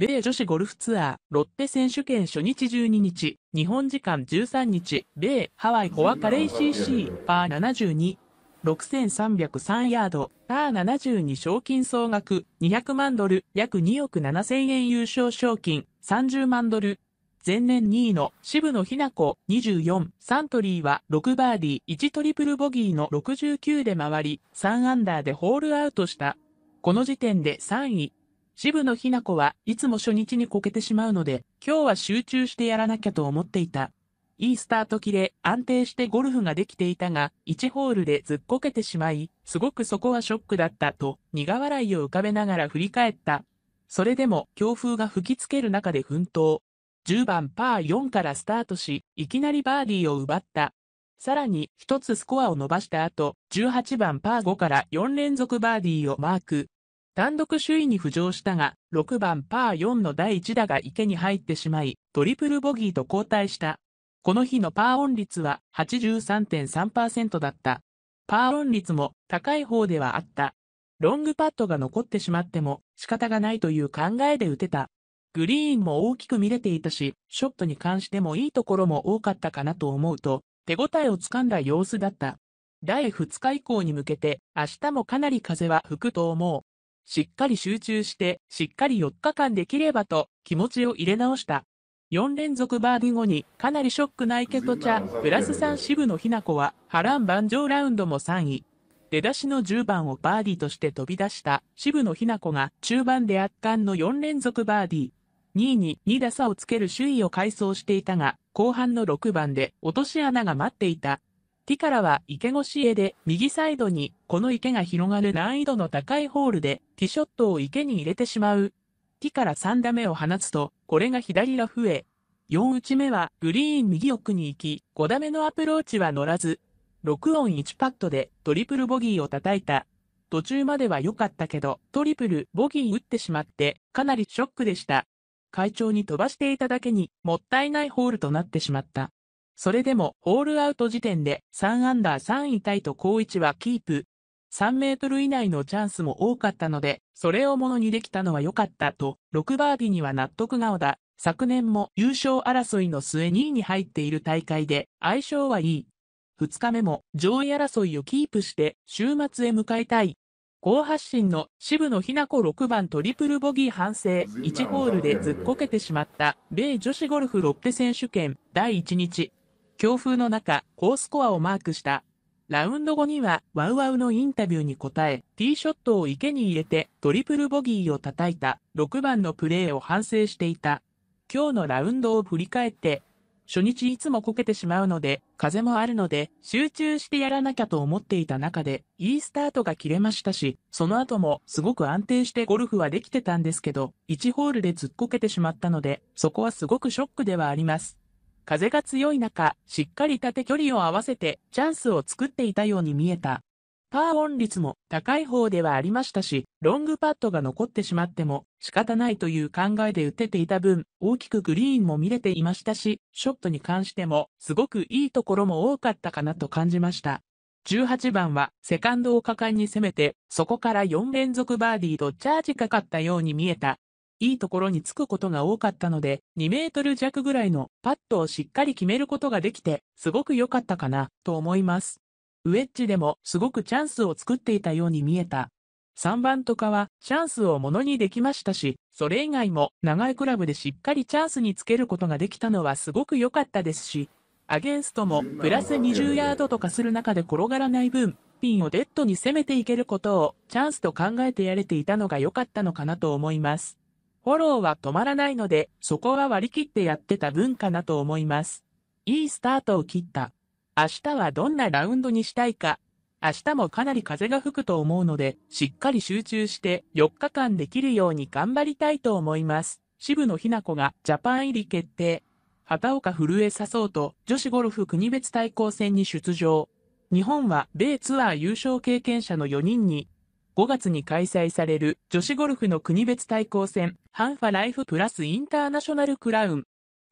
米女子ゴルフツアー、ロッテ選手権初日12日、日本時間13日、米、ハワイホアカレイ CC、パー72、6303ヤード、パー72賞金総額、200万ドル、約2億7000円優勝賞金、30万ドル。前年2位の渋野日向子24、サントリーは6バーディー、1トリプルボギーの69で回り、3アンダーでホールアウトした。この時点で3位、渋野日向子はいつも初日にこけてしまうので、今日は集中してやらなきゃと思っていた。いいスタート切れ、安定してゴルフができていたが、1ホールでずっこけてしまい、すごくそこはショックだったと、苦笑いを浮かべながら振り返った。それでも、強風が吹きつける中で奮闘。10番パー4からスタートし、いきなりバーディーを奪った。さらに、一つスコアを伸ばした後、18番パー5から4連続バーディーをマーク。単独首位に浮上したが、6番パー4の第1打が池に入ってしまい、トリプルボギーと交代した。この日のパーオン率は83.3%だった。パーオン率も高い方ではあった。ロングパットが残ってしまっても仕方がないという考えで打てた。グリーンも大きく見れていたし、ショットに関してもいいところも多かったかなと思うと、手応えをつかんだ様子だった。第2日以降に向けて、明日もかなり風は吹くと思う。しっかり集中して、しっかり4日間できればと、気持ちを入れ直した。4連続バーディ後に、かなりショックな池と茶、プラス3渋野日向子は、波乱万丈ラウンドも3位。出だしの10番をバーディとして飛び出した渋野日向子が中盤で圧巻の4連続バーディー。2位に2打差をつける首位を回走していたが、後半の6番で落とし穴が待っていたティカラは池越しへで、右サイドに、この池が広がる難易度の高いホールで、ティショットを池に入れてしまう。ティカラ3打目を放つと、これが左ラフへ。4打ち目は、グリーン右奥に行き、5打目のアプローチは乗らず、6音1パットで、トリプルボギーを叩いた。途中までは良かったけど、トリプル、ボギー打ってしまって、かなりショックでした。会長に飛ばしていただけに、もったいないホールとなってしまった。それでも、ホールアウト時点で3アンダー3位タイと高一はキープ。3メートル以内のチャンスも多かったので、それをものにできたのは良かったと、6バーディには納得顔だ。昨年も優勝争いの末2位に入っている大会で、相性はいい。2日目も上位争いをキープして週末へ向かいたい。高発進の渋野日向子6番トリプルボギー反省、1ホールでずっこけてしまった、米女子ゴルフロッテ選手権第1日。強風の中、高スコアをマークした。ラウンド後には、ワウワウのインタビューに答え、ティーショットを池に入れて、トリプルボギーを叩いた、6番のプレーを反省していた。今日のラウンドを振り返って、初日いつもこけてしまうので、風もあるので、集中してやらなきゃと思っていた中で、いいスタートが切れましたし、その後もすごく安定してゴルフはできてたんですけど、1ホールでずっこけてしまったので、そこはすごくショックではあります。風が強い中、しっかり縦距離を合わせてチャンスを作っていたように見えた。パーオン率も高い方ではありましたし、ロングパットが残ってしまっても仕方ないという考えで打てていた分、大きくグリーンも見れていましたし、ショットに関してもすごくいいところも多かったかなと感じました。18番はセカンドを果敢に攻めて、そこから4連続バーディーとチャージかかったように見えたいいところにつくことが多かったので、2メートル弱ぐらいのパットをしっかり決めることができて、すごく良かったかな、と思います。ウェッジでもすごくチャンスを作っていたように見えた。3番とかはチャンスをものにできましたし、それ以外も長いクラブでしっかりチャンスにつけることができたのはすごく良かったですし、アゲンストもプラス20ヤードとかする中で転がらない分、ピンをデッドに攻めていけることをチャンスと考えてやれていたのが良かったのかなと思います。フォローは止まらないので、そこは割り切ってやってた分かなと思います。いいスタートを切った。明日はどんなラウンドにしたいか。明日もかなり風が吹くと思うので、しっかり集中して4日間できるように頑張りたいと思います。渋野日向子がジャパン入り決定。畑岡古江誘うと女子ゴルフ国別対抗戦に出場。日本は米ツアー優勝経験者の4人に5月に開催される女子ゴルフの国別対抗戦、ハンファライフプラスインターナショナルクラウン。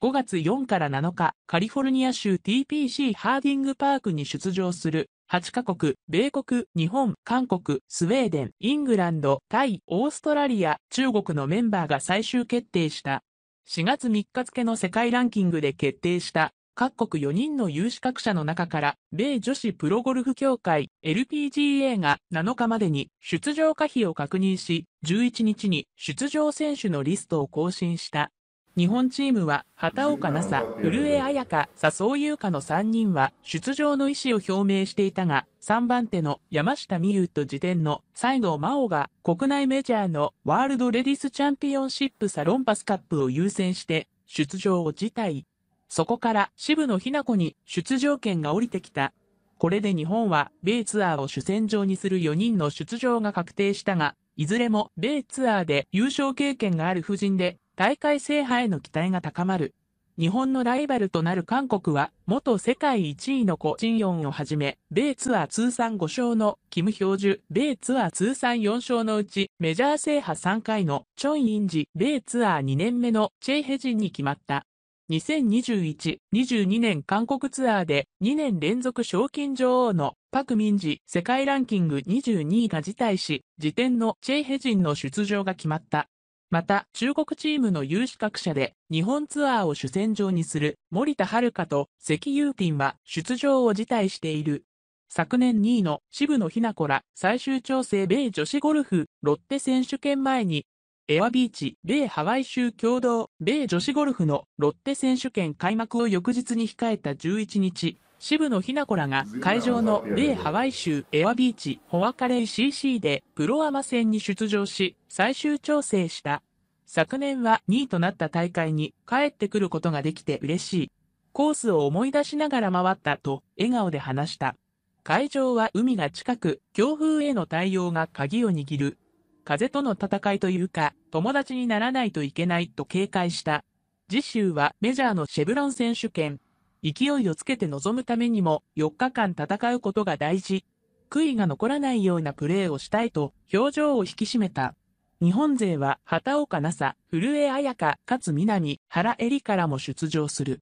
5月4から7日、カリフォルニア州 TPC ハーディングパークに出場する8カ国、米国、日本、韓国、スウェーデン、イングランド、タイ、オーストラリア、中国のメンバーが最終決定した。4月3日付の世界ランキングで決定した各国4人の有資格者の中から、米女子プロゴルフ協会 LPGA が7日までに出場可否を確認し、11日に出場選手のリストを更新した。日本チームは、畑岡奈紗、古江彩香、笹生優香の3人は出場の意思を表明していたが、3番手の山下美優と次点の西郷真央が国内メジャーのワールドレディスチャンピオンシップサロンパスカップを優先して出場を辞退。そこから渋野日向子に出場権が降りてきた。これで日本は米ツアーを主戦場にする4人の出場が確定したが、いずれも米ツアーで優勝経験がある夫人で大会制覇への期待が高まる。日本のライバルとなる韓国は、元世界1位のコ・チンヨンをはじめ、米ツアー通算5勝のキム・ヒョージュ、米ツアー通算4勝のうち、メジャー制覇3回のチョン・インジ、米ツアー2年目のチェ・ヘジンに決まった。2021-22年韓国ツアーで2年連続賞金女王のパクミンジ世界ランキング22位が辞退し、時点のチェイヘジンの出場が決まった。また、中国チームの有資格者で日本ツアーを主戦場にする森田遥と関ィンは出場を辞退している。昨年2位の渋野日向子ら最終調整米女子ゴルフロッテ選手権前にエアビーチ、米ハワイ州共同、米女子ゴルフのロッテ選手権開幕を翌日に控えた11日、渋野日向子らが会場の米ハワイ州エアビーチホワカレイ CC でプロアマ戦に出場し、最終調整した。昨年は2位となった大会に帰ってくることができて嬉しい。コースを思い出しながら回ったと笑顔で話した。会場は海が近く、強風への対応が鍵を握る風との戦いというか、友達にならないといけないと警戒した。次週はメジャーのシェブロン選手権。勢いをつけて臨むためにも4日間戦うことが大事。悔いが残らないようなプレーをしたいと表情を引き締めた。日本勢は畑岡奈紗、古江彩香、勝南、原恵里からも出場する。